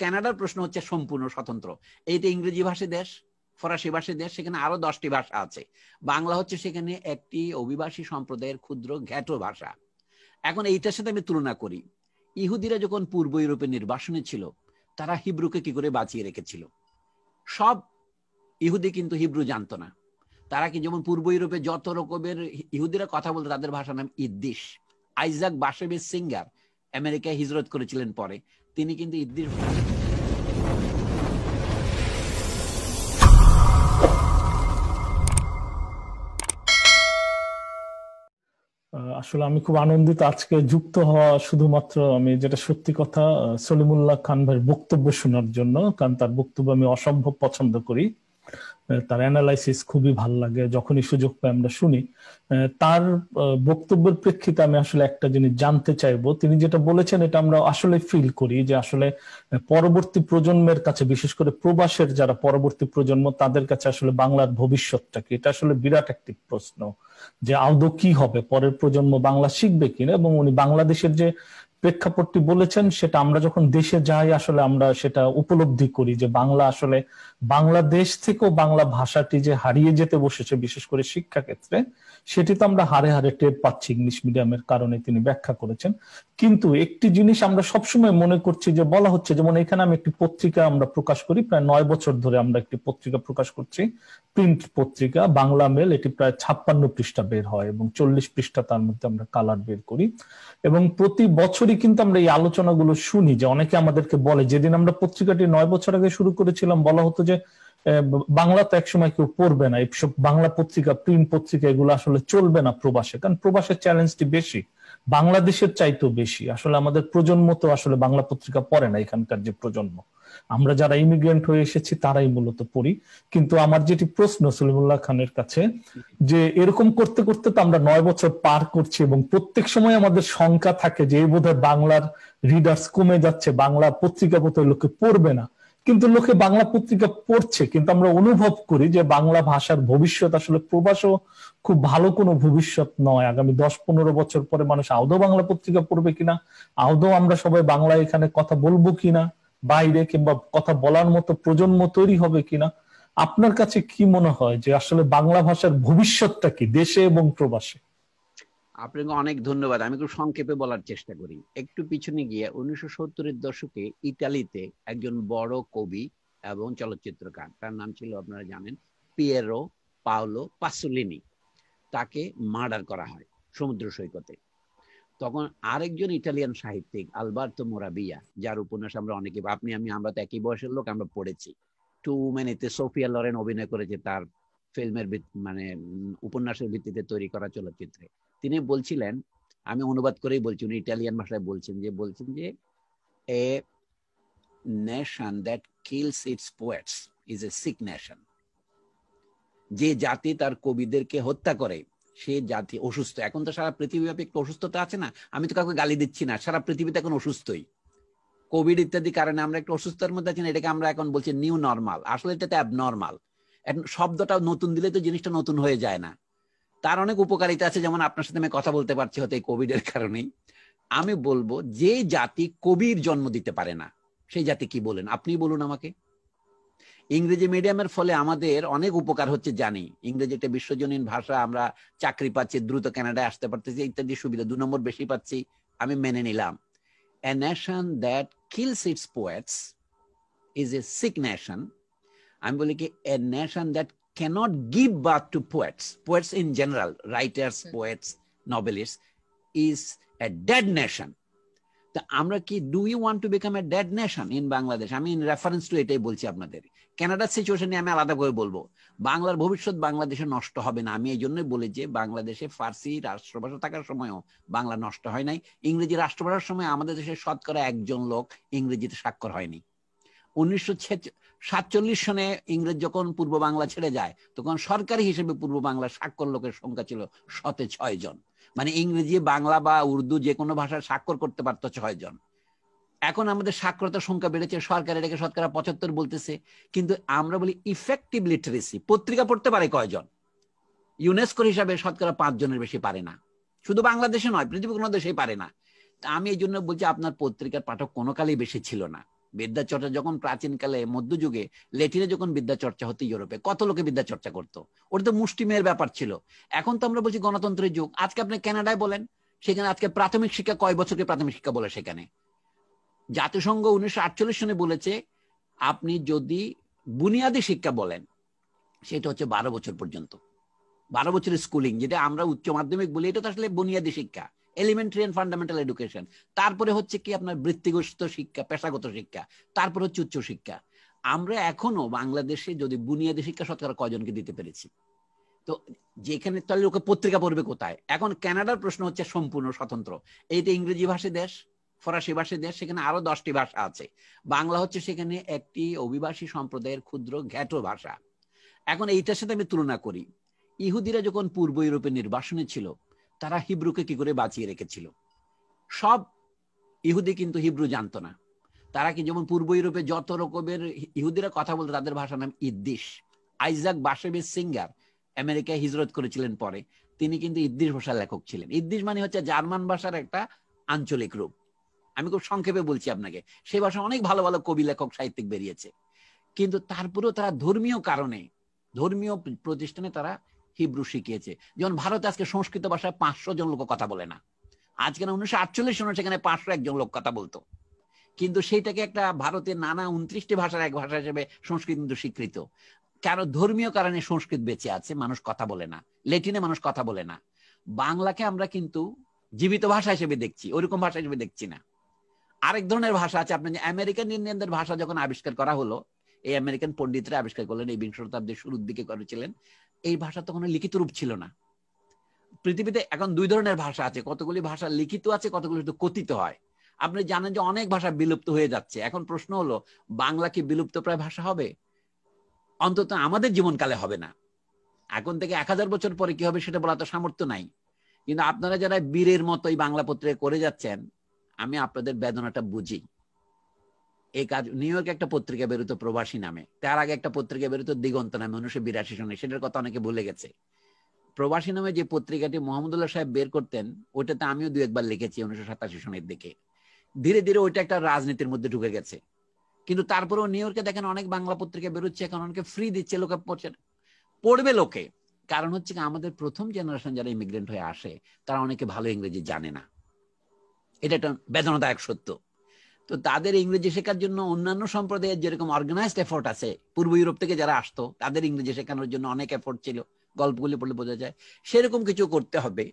ক্যানাডার প্রশ্ন হচ্ছে সম্পূর্ণ স্বতন্ত্র এইটা ইংরেজি ভাষী দেশ ফরাসি ভাষী দেশ সেখানে আরো দশটি ভাষা আছে বাংলা হচ্ছে সেখানে একটি অভিবাসী সম্প্রদায়ের ক্ষুদ্র ঘ্যাট ভাষা এখন এইটার সাথে আমি তুলনা করি ইহুদিরা যখন পূর্ব ইউরোপে নির্বাসনে ছিল তারা হিব্রুকে কি করে বাঁচিয়ে রেখেছিল সব ইহুদি কিন্তু হিব্রু জানত না তারা কি যেমন পূর্ব ইউরোপে যত রকমের ইহুদিরা কথা বলতো তাদের ভাষার নাম ইদ্দিস আইজাক বাসেবের সিঙ্গার আমেরিকায় হিজরত করেছিলেন পরে তিনি কিন্তু ইদ্দির আসলে আমি খুব আনন্দিত আজকে যুক্ত হওয়া শুধুমাত্র আমি যেটা সত্যি কথা সলিমুল্লাহ খান ভাইয়ের বক্তব্য শোনার জন্য কারণ তার বক্তব্য আমি অসম্ভব পছন্দ করি তার অ্যানালাইসিস খুবই ভালো লাগে যখনই সুযোগ পাই আমরা শুনি তার বক্তব্যের প্রেক্ষিতে আমি আসলে একটা জিনিস জানতে চাইবো তিনি যেটা বলেছেন এটা আমরা আসলে ফিল করি যে আসলে পরবর্তী প্রজন্মের কাছে বিশেষ করে প্রবাসের যারা পরবর্তী প্রজন্ম তাদের কাছে আসলে বাংলার ভবিষ্যৎটা কি এটা আসলে বিরাট একটি প্রশ্ন যে আদৌ কি হবে পরের প্রজন্ম বাংলা শিখবে কিনা এবং উনি বাংলাদেশের যে প্রেক্ষাপটটি বলেছেন সেটা আমরা যখন দেশে যাই আসলে আমরা সেটা উপলব্ধি করি যে বাংলা আসলে বাংলাদেশ থেকেও বাংলা ভাষাটি যে হারিয়ে যেতে বসেছে বিশেষ করে শিক্ষা ক্ষেত্রে সেটি তো আমরা হারে হারে টের পাচ্ছি ইংলিশ মিডিয়ামের কারণে তিনি ব্যাখ্যা করেছেন কিন্তু একটি জিনিস আমরা সবসময় মনে করছি যে বলা হচ্ছে যেমন এখানে আমি একটি পত্রিকা আমরা প্রকাশ করি প্রায় নয় বছর ধরে আমরা একটি পত্রিকা প্রকাশ করছি প্রিন্ট পত্রিকা বাংলা মেল এটি প্রায় ছাপ্পান্ন পৃষ্ঠা বের হয় এবং চল্লিশ পৃষ্ঠা তার মধ্যে আমরা কালার বের করি এবং প্রতি বছরই পরপরই কিন্তু আমরা এই আলোচনাগুলো শুনি যে অনেকে আমাদেরকে বলে যেদিন আমরা পত্রিকাটি নয় বছর আগে শুরু করেছিলাম বলা হতো যে বাংলা তো একসময় কেউ পড়বে না এইসব বাংলা পত্রিকা প্রিন্ট পত্রিকা এগুলো আসলে চলবে না প্রবাসে কারণ প্রবাসের চ্যালেঞ্জটি বেশি বাংলাদেশের চাইতেও বেশি আসলে আমাদের প্রজন্ম তো আসলে বাংলা পত্রিকা পড়ে না এখানকার যে প্রজন্ম আমরা যারা ইমিগ্রেন্ট হয়ে এসেছি তারাই মূলত পড়ি কিন্তু আমার যেটি প্রশ্ন সলিমুল্লাহ খানের কাছে যে এরকম করতে করতে তো আমরা নয় বছর পার করছি এবং প্রত্যেক সময় আমাদের শঙ্কা থাকে যে এই বোধহয় বাংলার রিডার্স কমে যাচ্ছে বাংলা পত্রিকা পত্র লোকে পড়বে না কিন্তু লোকে বাংলা পত্রিকা পড়ছে কিন্তু আমরা অনুভব করি যে বাংলা ভাষার ভবিষ্যৎ আসলে প্রবাসও খুব ভালো কোনো ভবিষ্যৎ নয় আগামী দশ পনেরো বছর পরে মানুষ আদৌ বাংলা পত্রিকা পড়বে কিনা আদৌ আমরা সবাই বাংলা এখানে কথা বলবো কিনা বাইরে কিংবা কথা বলার মতো প্রজন্ম তৈরি হবে কিনা আপনার কাছে কি মনে হয় যে আসলে বাংলা ভাষার ভবিষ্যৎটা কি দেশে এবং প্রবাসে আপনাকে অনেক ধন্যবাদ আমি একটু সংক্ষেপে বলার চেষ্টা করি একটু পিছনে গিয়ে উনিশশো সত্তরের দশকে ইতালিতে একজন বড় কবি এবং চলচ্চিত্রকার তার নাম ছিল আপনারা জানেন পিয়েরো পাওলো পাসুলিনি তাকে মার্ডার করা হয় সমুদ্র সৈকতে তখন আরেকজন ইটালিয়ান সাহিত্যিক আলবার্তো মোরাবিয়া যার উপন্যাস আমরা অনেকে আপনি আমি আমরা তো একই বয়সের লোক আমরা পড়েছি টু এতে সোফিয়া লরেন অভিনয় করেছে তার ফিল্মের মানে উপন্যাসের ভিত্তিতে তৈরি করা চলচ্চিত্রে তিনি বলছিলেন আমি অনুবাদ করেই বলছি উনি ইটালিয়ান ভাষায় বলছেন যে বলছেন যে a nation that kills its poets is a sick nation যে জাতি তার কবিদেরকে হত্যা করে সে জাতি অসুস্থ এখন তো সারা পৃথিবীব্যাপী একটা অসুস্থতা আছে না আমি তো কাউকে গালি দিচ্ছি না সারা পৃথিবীতে এখন অসুস্থই কোভিড ইত্যাদি কারণে আমরা একটু অসুস্থতার মধ্যে আছি না এটাকে আমরা এখন বলছি নিউ নর্মাল আসলে এটা তো নর্মাল শব্দটা নতুন দিলে তো জিনিসটা নতুন হয়ে যায় না তার অনেক উপকারিতা আছে যেমন আপনার সাথে আমি কথা বলতে পারছি হতে এই কোভিড এর কারণেই আমি বলবো যে জাতি কবির জন্ম দিতে পারে না সেই জাতি কি বলেন আপনি বলুন আমাকে ইংরেজি মিডিয়ামের ফলে আমাদের অনেক উপকার হচ্ছে জানি ইংরেজিটা বিশ্বজনীন ভাষা আমরা চাকরি পাচ্ছি দ্রুত কানাডায় আসতে পারতেছি ইত্যাদি সুবিধা দু নম্বর বেশি পাচ্ছি আমি মেনে নিলাম a nation that kills its poets is a sick nation আমি বলি কি a nation that cannot give birth to poets poets in general writers poets novelist is a dead nation তা আমরা কি do you want to become a dead nation in Bangladesh আমি in reference to এটাই বলছি আপনাদের ক্যানাডার সিচুয়েশন নিয়ে আমি আলাদা করে বলবো বাংলার ভবিষ্যৎ বাংলাদেশে নষ্ট হবে না আমি এই জন্যই বলি যে বাংলাদেশে ফার্সি রাষ্ট্রভাষা থাকার সময়ও বাংলা নষ্ট হয় নাই ইংরেজি রাষ্ট্রভাষার সময় আমাদের দেশে শতকরা একজন লোক ইংরেজিতে স্বাক্ষর হয়নি উনিশশো সাতচল্লিশ সনে ইংরেজ যখন পূর্ব বাংলা ছেড়ে যায় তখন সরকারি হিসেবে পূর্ব বাংলা স্বাক্ষর লোকের সংখ্যা ছিল শতে ছয় জন মানে ইংরেজি বাংলা বা উর্দু যে কোনো ভাষায় স্বাক্ষর করতে ছয় ছয়জন এখন আমাদের সাক্ষরতার সংখ্যা বেড়েছে সরকার এটাকে শতকরা পঁচাত্তর বলতেছে কিন্তু আমরা বলি ইফেক্টিভ লিটারেসি পত্রিকা পড়তে পারে কয়জন ইউনেস্কো হিসাবে শতকরা পাঁচজনের বেশি পারে না শুধু বাংলাদেশে নয় পৃথিবীর কোনো দেশেই পারে না আমি এই জন্য বলছি আপনার পত্রিকার পাঠক কোনো কালেই বেশি ছিল না বিদ্যাচর্চা যখন প্রাচীনকালে মধ্যযুগে লেটিনে যখন বিদ্যা চর্চা হতো ইউরোপে কত লোকে বিদ্যা চর্চা করতো ওটা তো মুষ্টিমেয়ের ব্যাপার ছিল এখন তো আমরা বলছি গণতন্ত্রের যুগ আজকে আপনি কানাডায় বলেন সেখানে আজকে প্রাথমিক শিক্ষা কয় বছরকে প্রাথমিক শিক্ষা বলে সেখানে জাতিসংঘ উনিশশো আটচল্লিশ সনে বলেছে আপনি যদি বুনিয়াদী শিক্ষা বলেন সেটা হচ্ছে বারো বছর পর্যন্ত বারো বছরের স্কুলিং যেটা আমরা উচ্চ মাধ্যমিক বলি এটা তো আসলে বুনিয়াদী শিক্ষা এলিমেন্টারি অ্যান্ড ফান্ডামেন্টাল এডুকেশন তারপরে হচ্ছে কি আপনার বৃত্তিগত শিক্ষা পেশাগত শিক্ষা তারপরে হচ্ছে উচ্চ শিক্ষা আমরা এখনো বাংলাদেশে যদি বুনিয়াদী শিক্ষা শতকরা কয়জনকে দিতে পেরেছি তো যেখানে তাহলে ওকে পত্রিকা পড়বে কোথায় এখন কানাডার প্রশ্ন হচ্ছে সম্পূর্ণ স্বতন্ত্র এইটা ইংরেজি ভাষী দেশ ফরাসি ভাষী দেশ সেখানে আরো দশটি ভাষা আছে বাংলা হচ্ছে সেখানে একটি অভিবাসী সম্প্রদায়ের ক্ষুদ্র ঘ্যাটো ভাষা এখন এইটার সাথে আমি তুলনা করি ইহুদিরা যখন পূর্ব ইউরোপে নির্বাসনে ছিল তারা হিব্রুকে কি করে বাঁচিয়ে রেখেছিল সব ইহুদি কিন্তু হিব্রু জানতো না তারা কি যেমন পূর্ব ইউরোপে যত রকমের ইহুদিরা কথা বলতো তাদের ভাষার নাম ইদ্দিশ আইজাক বাসেবে সিঙ্গার আমেরিকায় হিজরত করেছিলেন পরে তিনি কিন্তু ইদ্দিশ ভাষার লেখক ছিলেন ইদ্দিশ মানে হচ্ছে জার্মান ভাষার একটা আঞ্চলিক রূপ আমি খুব সংক্ষেপে বলছি আপনাকে সেই ভাষা অনেক ভালো ভালো কবি লেখক সাহিত্যিক বেরিয়েছে কিন্তু তারপরেও তারা ধর্মীয় কারণে ধর্মীয় প্রতিষ্ঠানে তারা হিব্রু শিখিয়েছে যেমন ভারতে আজকে সংস্কৃত ভাষায় পাঁচশো জন লোক কথা বলে না আজকে না উনিশশো আটচল্লিশ সনে সেখানে পাঁচশো একজন লোক কথা বলতো কিন্তু সেইটাকে একটা ভারতের নানা উনত্রিশটি ভাষার এক ভাষা হিসেবে সংস্কৃত কিন্তু স্বীকৃত কেন ধর্মীয় কারণে সংস্কৃত বেঁচে আছে মানুষ কথা বলে না লেটিনে মানুষ কথা বলে না বাংলাকে আমরা কিন্তু জীবিত ভাষা হিসেবে দেখছি ওরকম ভাষা হিসেবে দেখছি না আরেক ধরনের ভাষা আছে আপনার আমেরিকান ইন্ডিয়ানদের ভাষা যখন আবিষ্কার করা হলো এই আমেরিকান পণ্ডিতরা আবিষ্কার করলেন এই বিংশ শতাব্দীর শুরুর দিকে করেছিলেন এই ভাষা তখন লিখিত রূপ ছিল না পৃথিবীতে এখন দুই ধরনের ভাষা আছে কতগুলি ভাষা লিখিত আছে কতগুলি শুধু কথিত হয় আপনি জানেন যে অনেক ভাষা বিলুপ্ত হয়ে যাচ্ছে এখন প্রশ্ন হলো বাংলা কি বিলুপ্ত প্রায় ভাষা হবে অন্তত আমাদের জীবনকালে হবে না এখন থেকে এক হাজার বছর পরে কি হবে সেটা বলা তো সামর্থ্য নাই কিন্তু আপনারা যারা বীরের মতোই বাংলা পত্রে করে যাচ্ছেন আমি আপনাদের বেদনাটা বুঝি এই কাজ নিউ ইয়র্কে একটা পত্রিকা বেরোতো প্রবাসী নামে তার আগে একটা পত্রিকা বেরোতো দিগন্ত নামে উনিশশো বিরাশি সনে সেটার কথা অনেকে ভুলে গেছে প্রবাসী নামে যে পত্রিকাটি মোহাম্মদুল্লাহ সাহেব বের করতেন ওইটাতে আমিও দু একবার লিখেছি উনিশশো সাতাশি সনের দিকে ধীরে ধীরে ওইটা একটা রাজনীতির মধ্যে ঢুকে গেছে কিন্তু তারপরেও নিউ ইয়র্কে দেখেন অনেক বাংলা পত্রিকা বেরোচ্ছে এখন অনেকে ফ্রি দিচ্ছে লোকে পড়ছে পড়বে লোকে কারণ হচ্ছে আমাদের প্রথম জেনারেশন যারা ইমিগ্রেন্ট হয়ে আসে তারা অনেকে ভালো ইংরেজি জানে না এটা একটা বেদনাদায়ক সত্য তো তাদের ইংরেজি শেখার জন্য অন্যান্য সম্প্রদায়ের যেরকম অর্গানাইজড এফোর্ট আছে পূর্ব ইউরোপ থেকে যারা আসতো তাদের ইংরেজি শেখানোর জন্য অনেক এফোর্ট ছিল গল্পগুলি পড়লে বোঝা যায় সেরকম কিছু করতে হবে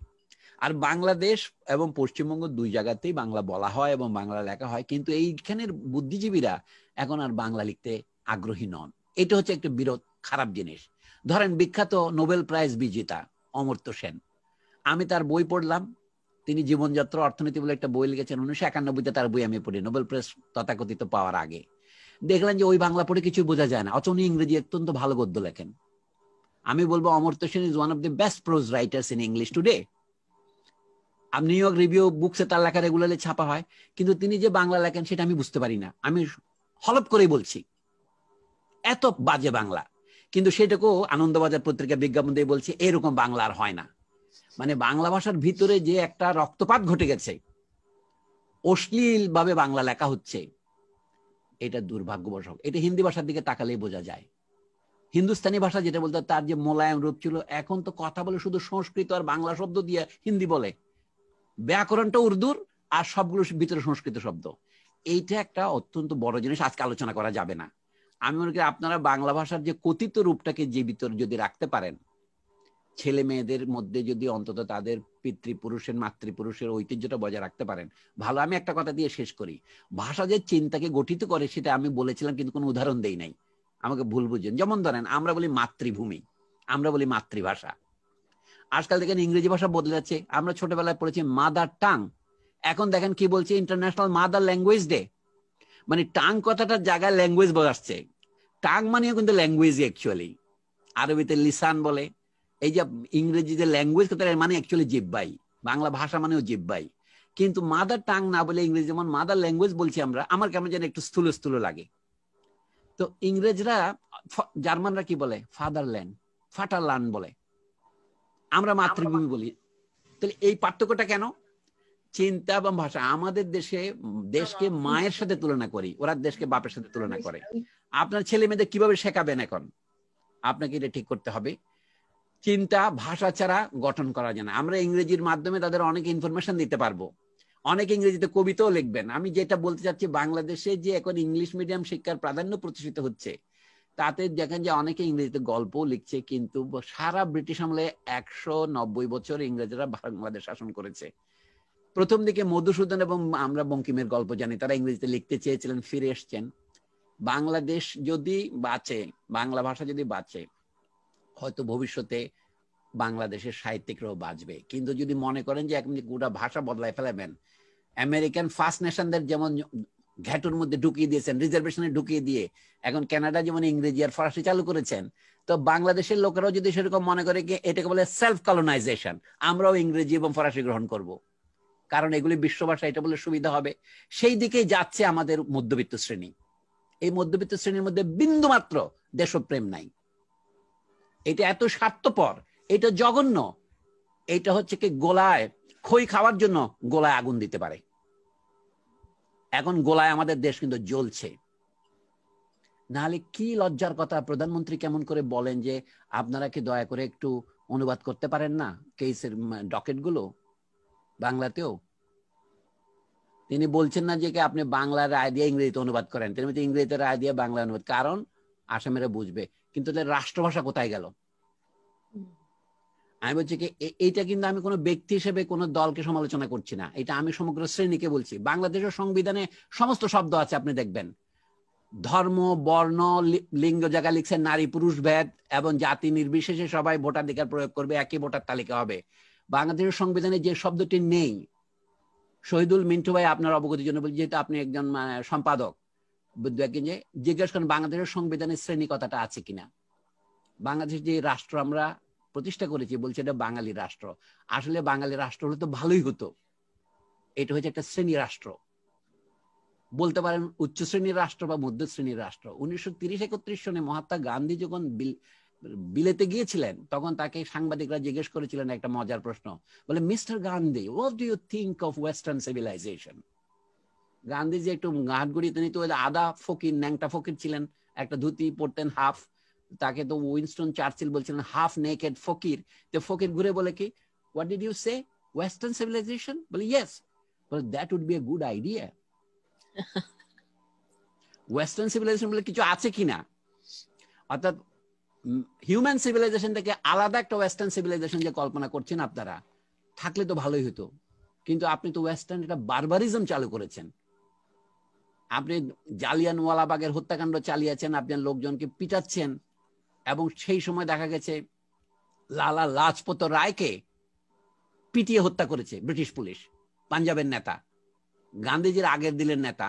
আর বাংলাদেশ এবং পশ্চিমবঙ্গ দুই জায়গাতেই বাংলা বলা হয় এবং বাংলা লেখা হয় কিন্তু এইখানের বুদ্ধিজীবীরা এখন আর বাংলা লিখতে আগ্রহী নন এটা হচ্ছে একটা বিরোধ খারাপ জিনিস ধরেন বিখ্যাত নোবেল প্রাইজ বিজেতা অমর্ত্য সেন আমি তার বই পড়লাম তিনি জীবনযাত্রা অর্থনীতি বলে একটা বই লিখেছেন উনিশশো একানব্বইতে তার বই আমি পড়ি নোবেল প্রেস তথাকথিত পাওয়ার আগে দেখলেন যে ওই বাংলা পড়ে কিছু বোঝা যায় না অথচ উনি ইংরেজি অত্যন্ত ভালো গদ্য লেখেন আমি বলবো Amartya Sen is one of the best prose writers in English today আমি নিউ ইয়র্ক রিভিউ বুকসে তার লেখা রেগুলারলি ছাপা হয় কিন্তু তিনি যে বাংলা লেখেন সেটা আমি বুঝতে পারি না আমি হলপ করেই বলছি এত বাজে বাংলা কিন্তু সেটাকেও আনন্দবাজার পত্রিকা বিজ্ঞাপন দিয়ে বলছে এরকম বাংলা আর হয় না মানে বাংলা ভাষার ভিতরে যে একটা রক্তপাত ঘটে গেছে অশ্লীল ভাবে বাংলা লেখা হচ্ছে এটা দুর্ভাগ্যবশক এটা হিন্দি ভাষার দিকে তাকালেই বোঝা যায় হিন্দুস্তানি ভাষা যেটা বলতো তার যে মোলায়ম রূপ ছিল এখন তো কথা বলে শুধু সংস্কৃত আর বাংলা শব্দ দিয়ে হিন্দি বলে ব্যাকরণটা উর্দুর আর সবগুলো ভিতরে সংস্কৃত শব্দ এইটা একটা অত্যন্ত বড় জিনিস আজকে আলোচনা করা যাবে না আমি মনে করি আপনারা বাংলা ভাষার যে কথিত রূপটাকে যে ভিতরে যদি রাখতে পারেন ছেলে মেয়েদের মধ্যে যদি অন্তত তাদের পিতৃপুরুষের মাতৃপুরুষের ঐতিহ্যটা বজায় রাখতে পারেন ভালো আমি একটা কথা দিয়ে শেষ করি ভাষা যে চিন্তাকে গঠিত করে সেটা আমি বলেছিলাম কিন্তু কোনো উদাহরণ দেই নাই আমাকে ভুল বুঝেন যেমন ধরেন আমরা বলি মাতৃভূমি আমরা বলি মাতৃভাষা আজকাল দেখেন ইংরেজি ভাষা বদলে যাচ্ছে আমরা ছোটবেলায় পড়েছি মাদার টাং এখন দেখেন কি বলছে ইন্টারন্যাশনাল মাদার ল্যাঙ্গুয়েজ ডে মানে টাং কথাটার জায়গায় ল্যাঙ্গুয়েজ বোঝাচ্ছে টাং মানেও কিন্তু ল্যাঙ্গুয়েজ অ্যাকচুয়ালি আরবিতে লিসান বলে এই যে ইংরেজি যে ল্যাঙ্গুয়েজ এর মানে অ্যাকচুয়ালি জিব্বাই বাংলা ভাষা মানেও জিব্বাই কিন্তু মাদার টাং না বলে ইংরেজি যেমন মাদার ল্যাঙ্গুয়েজ বলছি আমরা আমার কেমন যেন একটু স্থূল স্থূল লাগে তো ইংরেজরা জার্মানরা কি বলে ফাদার ফাটার ল্যান্ড বলে আমরা মাতৃভূমি বলি তাহলে এই পার্থক্যটা কেন চিন্তা এবং ভাষা আমাদের দেশে দেশকে মায়ের সাথে তুলনা করি ওরা দেশকে বাপের সাথে তুলনা করে আপনার ছেলে মেয়েদের কিভাবে শেখাবেন এখন আপনাকে এটা ঠিক করতে হবে চিন্তা ভাষা ছাড়া গঠন করা যায় না আমরা ইংরেজির মাধ্যমে তাদের অনেক ইনফরমেশন দিতে পারবো অনেক ইংরেজিতে কবিতাও লিখবেন আমি যেটা বলতে চাচ্ছি বাংলাদেশে যে এখন ইংলিশ মিডিয়াম শিক্ষার প্রাধান্য প্রতিষ্ঠিত হচ্ছে তাতে দেখেন যে অনেকে ইংরেজিতে গল্পও লিখছে কিন্তু সারা ব্রিটিশ আমলে একশো নব্বই বছর ইংরেজরা বাংলাদেশ শাসন করেছে প্রথম দিকে মধুসূদন এবং আমরা বঙ্কিমের গল্প জানি তারা ইংরেজিতে লিখতে চেয়েছিলেন ফিরে এসছেন বাংলাদেশ যদি বাঁচে বাংলা ভাষা যদি বাঁচে হয়তো ভবিষ্যতে বাংলাদেশের সাহিত্যিকরাও বাঁচবে কিন্তু যদি মনে করেন যে আপনি গোটা ভাষা বদলায় ফেলাবেন আমেরিকান ফার্স্ট নেশনদের যেমন ঘ্যাটুর মধ্যে ঢুকিয়ে দিয়েছেন রিজার্ভেশনে ঢুকিয়ে দিয়ে এখন কানাডা যেমন ইংরেজি আর ফরাসি চালু করেছেন তো বাংলাদেশের লোকেরাও যদি সেরকম মনে করে কি এটাকে বলে সেলফ কলোনাইজেশন আমরাও ইংরেজি এবং ফরাসি গ্রহণ করব। কারণ এগুলি বিশ্বভাষা এটা বলে সুবিধা হবে সেই দিকেই যাচ্ছে আমাদের মধ্যবিত্ত শ্রেণী এই মধ্যবিত্ত শ্রেণীর মধ্যে বিন্দুমাত্র দেশপ্রেম নাই এটা এত স্বার্থপর এটা জঘন্য এটা হচ্ছে কি গোলায় খই খাওয়ার জন্য গোলায় আগুন দিতে পারে এখন গোলায় আমাদের দেশ কিন্তু জ্বলছে নাহলে কি লজ্জার কথা প্রধানমন্ত্রী কেমন করে বলেন যে আপনারা কি দয়া করে একটু অনুবাদ করতে পারেন না কেসের ডকেট গুলো বাংলাতেও তিনি বলছেন না যে কি আপনি বাংলার রায় দিয়ে ইংরেজিতে অনুবাদ করেন তিনি ইংরেজিতে রায় দিয়ে বাংলা অনুবাদ কারণ আসামেরা বুঝবে কিন্তু তাদের রাষ্ট্রভাষা কোথায় গেল আমি বলছি কি এইটা কিন্তু আমি কোনো ব্যক্তি হিসেবে কোনো দলকে সমালোচনা করছি না এটা আমি সমগ্র শ্রেণীকে বলছি বাংলাদেশের সংবিধানে সমস্ত শব্দ আছে আপনি দেখবেন ধর্ম বর্ণ লিঙ্গ জায়গা লিখছে নারী পুরুষ ভেদ এবং জাতি নির্বিশেষে সবাই ভোটাধিকার প্রয়োগ করবে একই ভোটার তালিকা হবে বাংলাদেশের সংবিধানে যে শব্দটি নেই শহীদুল মিন্টু ভাই আপনার অবগতির জন্য বলছি যেহেতু আপনি একজন মানে, সম্পাদক বুদ্ধকে যে জিজ্ঞেস করেন বাংলাদেশের সংবিধানের শ্রেণী কথাটা আছে কিনা বাংলাদেশ যে রাষ্ট্র আমরা প্রতিষ্ঠা করেছি বলছে এটা বাঙালি রাষ্ট্র আসলে বাঙালি রাষ্ট্র হলে তো ভালোই হতো এটা হচ্ছে একটা শ্রেণী রাষ্ট্র বলতে পারেন উচ্চ শ্রেণীর রাষ্ট্র বা মধ্য শ্রেণীর রাষ্ট্র উনিশশো তিরিশ একত্রিশ সনে মহাত্মা গান্ধী যখন বিলেতে গিয়েছিলেন তখন তাকে সাংবাদিকরা জিজ্ঞেস করেছিলেন একটা মজার প্রশ্ন বলে mister Gandhi what do you think of western civilisation Gandhiji একটু ঘাট গড়িয়ে তো ওই আদা ফকির ন্যাংটা ফকির ছিলেন একটা ধুতি পরতেন হাফ তাকে তো উইনস্টন চার্চিল বলছিলেন হাফ নেকেড ফকির তো ফকির ঘুরে বলে কি what did you say western civilisation বলে ইয়েস বলে that would be a good idea western civilisation বলে কিছু আছে কি না অর্থাৎ হিউম্যান সিভিলাইজেশন থেকে আলাদা একটা ওয়েস্টার্ন সিভিলাইজেশন যে কল্পনা করছেন আপনারা থাকলে তো ভালোই হতো কিন্তু আপনি তো ওয়েস্টার্ন একটা বারবারিজম চালু করেছেন আপনি জালিয়ানওয়ালাবাগের হত্যাকাণ্ড চালিয়েছেন আপনার লোকজনকে পিটাচ্ছেন এবং সেই সময় দেখা গেছে লালা লাজপত রায়কে পিটিয়ে হত্যা করেছে ব্রিটিশ পুলিশ পাঞ্জাবের নেতা গান্ধীজির আগের দিলের নেতা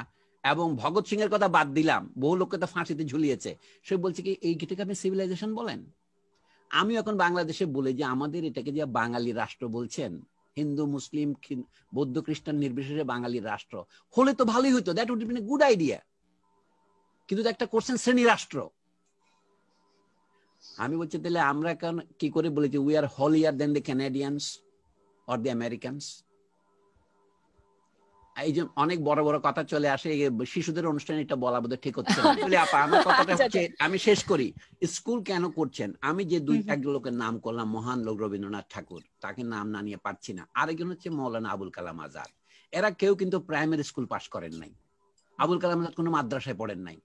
এবং ভগৎ সিং এর কথা বাদ দিলাম বহু লোককে তো ফাঁসিতে ঝুলিয়েছে সে বলছে কি এই কিটাকে আপনি সিভিলাইজেশন বলেন আমি এখন বাংলাদেশে বলে যে আমাদের এটাকে যে বাঙালি রাষ্ট্র বলছেন হিন্দু মুসলিম বৌদ্ধ খ্রিস্টান নির্বিশেষে বাঙালির রাষ্ট্র হলে তো ভালোই হতো that would been good idea কিন্তু একটা করছেন শ্রেণী রাষ্ট্র আমি বলছি তাহলে আমরা কি করে বলেছি we are holier than the Canadians or the Americans এই যে অনেক বড় বড় কথা চলে আসে শিশুদের অনুষ্ঠানে এটা বলা বোধহয় ঠিক হচ্ছে আসলে আপা আমার আচ্ছা, কথাটা আচ্ছা। হচ্ছে আমি শেষ করি স্কুল কেন করছেন আমি যে দুই এক লোকের নাম করলাম মহান লোক রবীন্দ্রনাথ ঠাকুর তাকে নাম না নিয়ে পারছি না আরেকজন হচ্ছে মৌলানা আবুল কালাম আজাদ এরা কেউ কিন্তু প্রাইমারি স্কুল পাশ করেন নাই আবুল কালাম আজাদ কোনো মাদ্রাসায় পড়েন নাই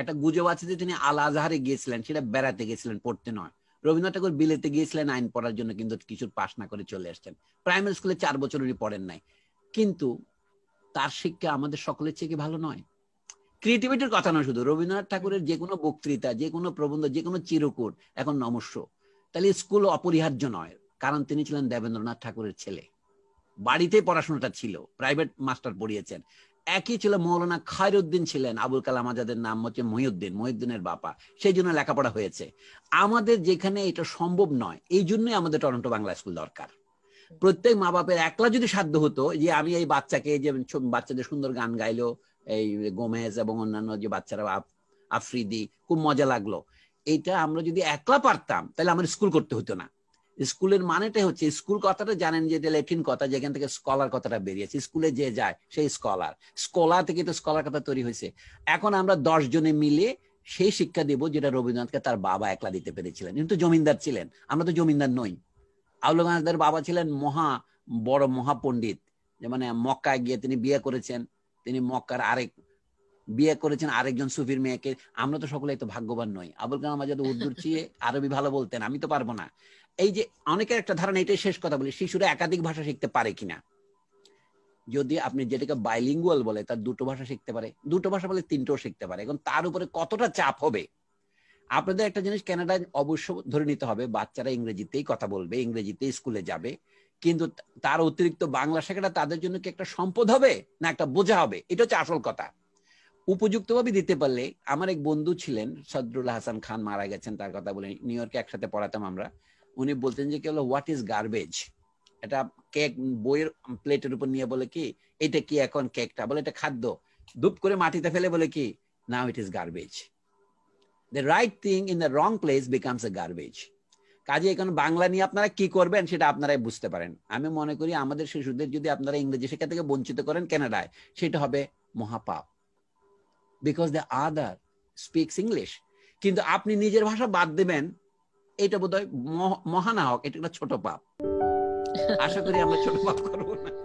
একটা গুজব আছে যে তিনি আল আজহারে গিয়েছিলেন সেটা বেড়াতে গিয়েছিলেন পড়তে নয় রবীন্দ্রনাথ ঠাকুর বিলেতে গিয়েছিলেন আইন পড়ার জন্য কিন্তু কিছু পাশ না করে চলে আসছেন প্রাইমারি স্কুলে চার বছর উনি পড়েন নাই কিন্তু তার শিক্ষা আমাদের সকলের চেয়ে ভালো নয় ক্রিয়েটিভিটির কথা নয় শুধু রবীন্দ্রনাথ ঠাকুরের যে কোনো বক্তৃতা যে কোনো প্রবন্ধ যে কোনো চিরকুট এখন নমস্য তাহলে স্কুল অপরিহার্য নয় কারণ তিনি ছিলেন দেবেন্দ্রনাথ ঠাকুরের ছেলে বাড়িতে পড়াশোনাটা ছিল প্রাইভেট মাস্টার পড়িয়েছেন একই ছিল মৌলানা খায়রুদ্দিন ছিলেন আবুল কালাম আজাদের নাম হচ্ছে মহিউদ্দিন মহিউদ্দিনের বাপা সেই জন্য লেখাপড়া হয়েছে আমাদের যেখানে এটা সম্ভব নয় এই জন্যই আমাদের টরন্টো বাংলা স্কুল দরকার প্রত্যেক মা বাপের একলা যদি সাধ্য হতো যে আমি এই বাচ্চাকে যে বাচ্চাদের সুন্দর গান গাইলো এই গোমেজ এবং অন্যান্য যে বাচ্চারা আফ্রিদি খুব মজা লাগলো এটা আমরা যদি একলা পারতাম তাহলে আমার স্কুল করতে হতো না স্কুলের মানেটা হচ্ছে স্কুল কথাটা জানেন যে এটা ল্যাটিন কথা যেখান থেকে স্কলার কথাটা বেরিয়েছে স্কুলে যে যায় সেই স্কলার স্কলার থেকে তো স্কলার কথা তৈরি হয়েছে এখন আমরা দশ জনে মিলে সেই শিক্ষা দেব যেটা রবীন্দ্রনাথকে তার বাবা একলা দিতে পেরেছিলেন কিন্তু জমিদার ছিলেন আমরা তো জমিদার নই গাজদের বাবা ছিলেন মহা বড় মহাপণ্ডিত যে মানে মক্কায় গিয়ে তিনি বিয়ে করেছেন তিনি মক্কার আরেক বিয়ে করেছেন আরেকজন সুফির মেয়েকে আমরা তো সকলে তো ভাগ্যবান নই আবুল কালাম আজাদ উর্দুর চেয়ে আরবি ভালো বলতেন আমি তো পারবো না এই যে অনেকের একটা ধারণা এটাই শেষ কথা বলি শিশুরা একাধিক ভাষা শিখতে পারে কিনা যদি আপনি যেটাকে বাইলিঙ্গুয়াল বলে তার দুটো ভাষা শিখতে পারে দুটো ভাষা বলে তিনটেও শিখতে পারে এখন তার উপরে কতটা চাপ হবে আপনাদের একটা জিনিস কেনাডা অবশ্য ধরে নিতে হবে বাচ্চারা ইংরেজিতেই কথা বলবে ইংরেজিতে স্কুলে যাবে কিন্তু তার অতিরিক্ত বাংলা শেখাটা তাদের জন্য কি একটা সম্পদ হবে না একটা বোঝা হবে এটা হচ্ছে আসল কথা উপযুক্তভাবে দিতে পারলে আমার এক বন্ধু ছিলেন সদরুল হাসান খান মারা গেছেন তার কথা বলে নিউ ইয়র্কে একসাথে পড়াতাম আমরা উনি বলতেন যে কি হলো হোয়াট ইজ গার্বেজ এটা কেক বইয়ের প্লেটের উপর নিয়ে বলে কি এটা কি এখন কেকটা বলে এটা খাদ্য ধূপ করে মাটিতে ফেলে বলে কি now it is garbage the right thing in the wrong place becomes a garbage কাজে এখন বাংলা নিয়ে আপনারা কি করবেন সেটা আপনারাই বুঝতে পারেন আমি মনে করি আমাদের শিশুদের যদি আপনারা ইংরেজি শিক্ষা থেকে বঞ্চিত করেন কেনাডায় সেটা হবে মহাপাপ because the other speaks English কিন্তু আপনি নিজের ভাষা বাদ দেবেন এটা বোধহয় মহানা হোক এটা একটা ছোট পাপ আশা করি আমরা ছোট পাপ করবো না